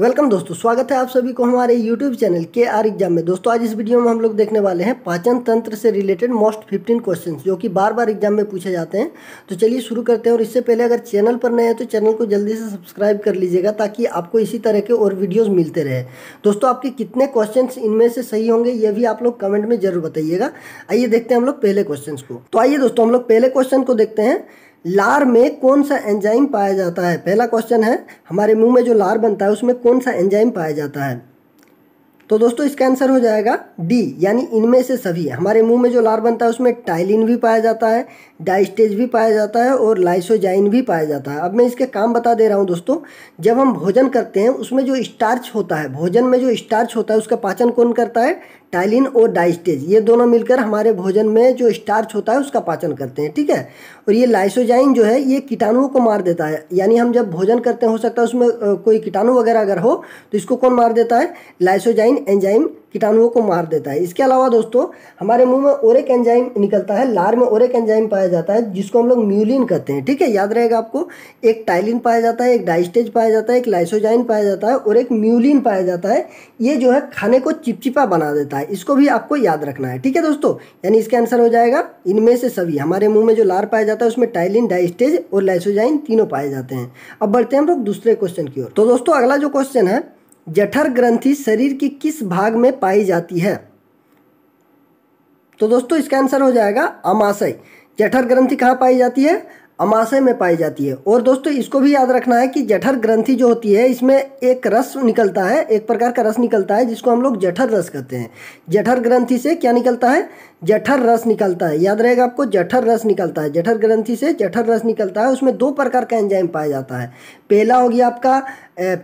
welcome दोस्तों स्वागत है आप सभी को हमारे यूट्यूब चैनल के आर एग्जाम में दोस्तों आज इस वीडियो में हम लोग देखने वाले हैं पाचन तंत्र से रिलेटेड मोस्ट 15 क्वेश्चंस जो कि बार बार एग्जाम में पूछे जाते हैं तो चलिए शुरू करते हैं और इससे पहले अगर चैनल पर नए हैं तो चैनल को जल्दी से सब्सक्राइब कर लीजिएगा ताकि आपको इसी तरह के और वीडियोज़ मिलते रहे दोस्तों आपके कितने क्वेश्चन इनमें से सही होंगे ये भी आप लोग कमेंट में जरूर बताइएगा आइए देखते हैं हम लोग पहले क्वेश्चन को तो आइए दोस्तों हम लोग पहले क्वेश्चन को देखते हैं लार में कौन सा एंजाइम पाया जाता है पहला क्वेश्चन है हमारे मुंह में जो लार बनता है उसमें कौन सा एंजाइम पाया जाता है तो दोस्तों इसका आंसर हो जाएगा डी यानी इनमें से सभी हमारे मुंह में जो लार बनता है उसमें टाइलिन भी पाया जाता है डाइस्टेज भी पाया जाता है और लाइसोजाइन भी पाया जाता है अब मैं इसके काम बता दे रहा हूँ दोस्तों जब हम भोजन करते हैं उसमें जो स्टार्च होता है भोजन में जो स्टार्च होता है उसका पाचन कौन करता है टाइलिन और डाइस्टेज ये दोनों मिलकर हमारे भोजन में जो स्टार्च होता है उसका पाचन करते हैं ठीक है और ये लाइसोजाइन जो है ये कीटाणुओं को मार देता है यानी हम जब भोजन करते हैं हो सकता है उसमें कोई कीटाणु वगैरह अगर हो तो इसको कौन मार देता है लाइसोजाइन एंजाइम कीटाणुओं को मार देता है इसके अलावा दोस्तों हमारे मुंह में ओरेक एंजाइम निकलता है लार में ओरेक एंजाइम पाया जाता है जिसको हम लोग म्यूलिन कहते हैं ठीक है याद रहेगा आपको एक टाइलिन पाया जाता है एक डाइस्टेज पाया जाता है एक लाइसोजाइन पाया जाता है और एक म्यूलिन पाया जाता है ये जो है खाने को चिपचिपा बना देता है इसको भी आपको याद रखना है ठीक है दोस्तों यानी इसका आंसर हो जाएगा इनमें से सभी हमारे मुँह में जो लार पाया जाता है उसमें टाइलिन डाइस्टेज और लाइसोजाइन तीनों पाए जाते हैं अब बढ़ते हैं हम लोग दूसरे क्वेश्चन की ओर तो दोस्तों अगला जो क्वेश्चन है जठर ग्रंथि शरीर के किस भाग में पाई जाती है तो दोस्तों इसका आंसर हो जाएगा अमाशय जठर ग्रंथि कहाँ पाई जाती है अमाशय में पाई जाती है और दोस्तों इसको भी याद रखना है कि जठर ग्रंथि जो होती है इसमें एक रस निकलता है एक प्रकार का रस निकलता है जिसको हम लोग जठर रस कहते हैं जठर ग्रंथि से क्या निकलता है जठर रस निकलता है याद रहेगा आपको जठर रस निकलता है जठर ग्रंथि से जठर रस निकलता है उसमें दो प्रकार का एंजाइम पाया जाता है पहला हो गया आपका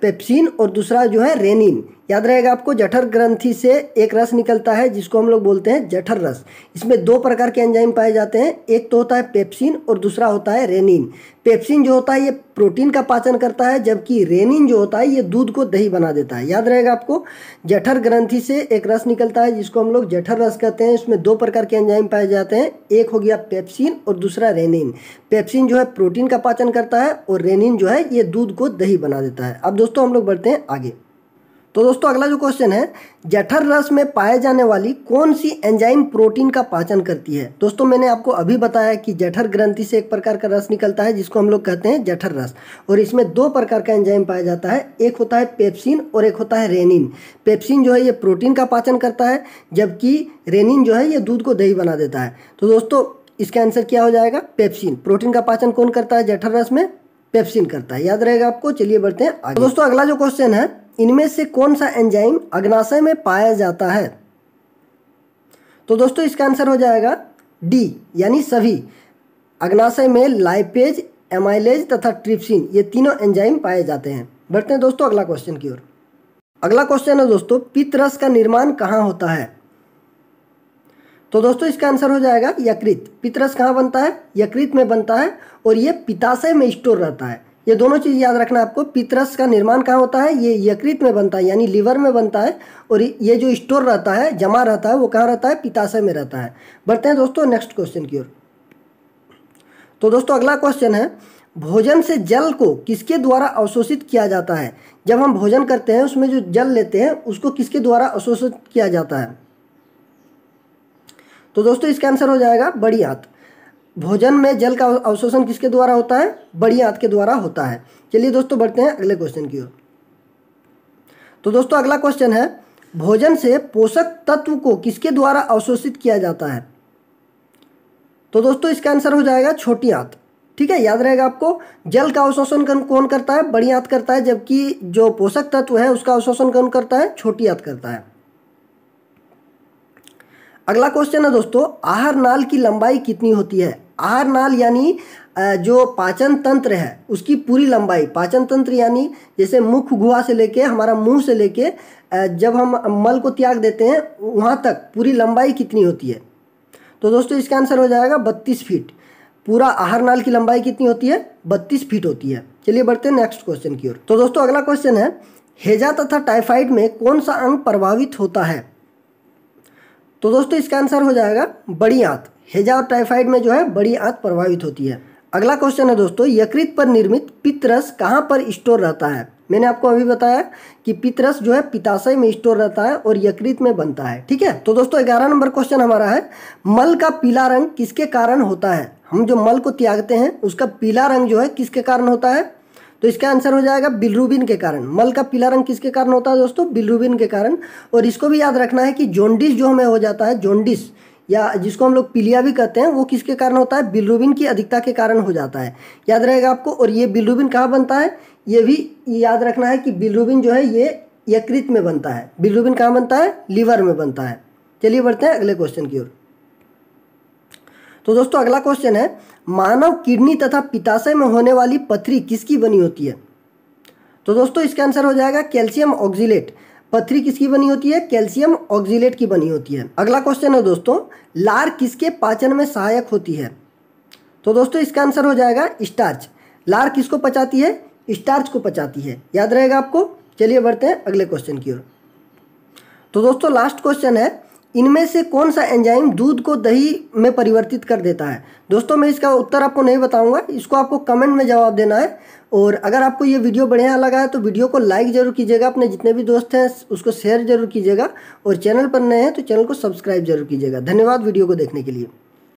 पेप्सिन और दूसरा जो है रेनिन याद रहेगा आपको जठर ग्रंथि से एक रस निकलता है जिसको हम लोग बोलते हैं जठर रस इसमें दो प्रकार के एंजाइम पाए जाते हैं एक तो होता है पेप्सिन और दूसरा होता है रेनिन पेप्सिन जो होता है ये प्रोटीन का पाचन करता है जबकि रेनिन जो होता है ये दूध को दही बना देता है याद रहेगा आपको जठर ग्रंथि से एक रस निकलता है जिसको हम लोग जठर रस कहते हैं इसमें दो प्रकार के एंजाइम पाए जाते हैं एक हो गया पेप्सिन और दूसरा रेनिन पेप्सिन जो है प्रोटीन का पाचन करता है और रेनिन जो है ये दूध को दही बना देता है अब दोस्तों हम लोग बढ़ते हैं आगे तो दोस्तों अगला जो क्वेश्चन है जठर रस में पाए जाने वाली कौन सी एंजाइम प्रोटीन का पाचन करती है दोस्तों मैंने आपको अभी बताया कि जठर ग्रंथि से एक प्रकार का रस निकलता है जिसको हम लोग कहते हैं जठर रस और इसमें दो प्रकार का एंजाइम पाया जाता है एक होता है पेप्सिन और एक होता है रेनिन पेप्सिन जो है ये प्रोटीन का पाचन करता है जबकि रेनिन जो है ये दूध को दही बना देता है तो दोस्तों इसका आंसर क्या हो जाएगा पेप्सिन प्रोटीन का पाचन कौन करता है जठर रस में पेप्सिन करता है याद रहेगा आपको चलिए बढ़ते हैं तो दोस्तों अगला जो क्वेश्चन है इनमें से कौन सा एंजाइम अग्नाशय में पाया जाता है तो दोस्तों इसका आंसर हो जाएगा डी यानी सभी अग्नाशय में लाइपेज एमाइलेज तथा ट्रिप्सिन ये तीनों एंजाइम पाए जाते हैं बढ़ते हैं दोस्तों अगला क्वेश्चन की ओर अगला क्वेश्चन है दोस्तों पित्त रस का निर्माण कहाँ होता है तो दोस्तों इसका आंसर हो जाएगा यकृत पितरस कहाँ बनता है यकृत में बनता है और ये पिताशय में स्टोर रहता है ये दोनों चीज़ याद रखना आपको पितरस का निर्माण कहाँ होता है ये यकृत में बनता है यानी लीवर में बनता है और ये जो स्टोर रहता है जमा रहता है वो कहाँ रहता है पिताशय में रहता है बढ़ते हैं दोस्तों नेक्स्ट क्वेश्चन की ओर तो दोस्तों अगला क्वेश्चन है भोजन से जल को किसके द्वारा अवशोषित किया जाता है जब हम भोजन करते हैं उसमें जो जल लेते हैं उसको किसके द्वारा अवशोषित किया जाता है तो दोस्तों इसका आंसर हो जाएगा बड़ी हाथ भोजन में जल का अवशोषण किसके द्वारा होता है बड़ी आंत के द्वारा होता है चलिए दोस्तों बढ़ते हैं अगले क्वेश्चन की ओर तो दोस्तों अगला क्वेश्चन है भोजन से पोषक तत्व को किसके द्वारा अवशोषित किया जाता है तो दोस्तों इसका आंसर हो जाएगा छोटी आंत ठीक है याद रहेगा आपको जल का अवशोषण कौन करता है बड़ी आंत करता है जबकि जो पोषक तत्व है उसका अवशोषण कौन करता है छोटी आंत करता है अगला क्वेश्चन है दोस्तों आहार नाल की लंबाई कितनी होती है आहार नाल यानी जो पाचन तंत्र है उसकी पूरी लंबाई पाचन तंत्र यानी जैसे मुख गुहा से लेके हमारा मुंह से लेके जब हम मल को त्याग देते हैं वहाँ तक पूरी लंबाई कितनी होती है तो दोस्तों इसका आंसर हो जाएगा बत्तीस फीट पूरा आहार नाल की लंबाई कितनी होती है बत्तीस फीट होती है चलिए बढ़ते हैं नेक्स्ट क्वेश्चन की ओर तो दोस्तों अगला क्वेश्चन है हेजा तथा टाइफाइड में कौन सा अंग प्रभावित होता है तो दोस्तों इसका आंसर हो जाएगा बड़ी आंत हेजा और टाइफाइड में जो है बड़ी आंत प्रभावित होती है अगला क्वेश्चन है दोस्तों यकृत पर निर्मित पितरस कहाँ पर स्टोर रहता है मैंने आपको अभी बताया कि पितरस जो है पिताशय में स्टोर रहता है और यकृत में बनता है ठीक है तो दोस्तों ग्यारह नंबर क्वेश्चन हमारा है मल का पीला रंग किसके कारण होता है हम जो मल को त्यागते हैं उसका पीला रंग जो है किसके कारण होता है तो इसका आंसर हो जाएगा बिलरूबिन के कारण मल का पीला रंग किसके कारण होता है दोस्तों बिलरूबिन के कारण और इसको भी याद रखना है कि जोंडिस जो हमें हो जाता है जोंडिस या जिसको हम लोग पीलिया भी कहते हैं वो किसके कारण होता है बिलरूबिन की अधिकता के कारण हो जाता है याद रहेगा आपको और ये बिलरूबिन कहाँ बनता है ये भी याद रखना है कि बिलरूबिन जो है ये यकृत में बनता है बिलरूबिन कहाँ बनता है लीवर में बनता है चलिए बढ़ते हैं अगले क्वेश्चन की ओर तो दोस्तों अगला क्वेश्चन है मानव किडनी तथा पिताशय में होने वाली पथरी किसकी बनी होती है तो दोस्तों इसका आंसर हो जाएगा कैल्शियम ऑक्जिलेट पथरी किसकी बनी होती है कैल्शियम ऑक्सीलेट की बनी होती है अगला क्वेश्चन है दोस्तों लार किसके पाचन में सहायक होती है तो दोस्तों इसका आंसर हो जाएगा स्टार्च लार किसको पचाती है स्टार्च को पचाती है याद रहेगा आपको चलिए बढ़ते हैं अगले क्वेश्चन की ओर तो दोस्तों लास्ट क्वेश्चन है इनमें से कौन सा एंजाइम दूध को दही में परिवर्तित कर देता है दोस्तों मैं इसका उत्तर आपको नहीं बताऊंगा इसको आपको कमेंट में जवाब देना है और अगर आपको ये वीडियो बढ़िया लगा है तो वीडियो को लाइक ज़रूर कीजिएगा अपने जितने भी दोस्त हैं उसको शेयर ज़रूर कीजिएगा और चैनल पर नए हैं तो चैनल को सब्सक्राइब जरूर कीजिएगा धन्यवाद वीडियो को देखने के लिए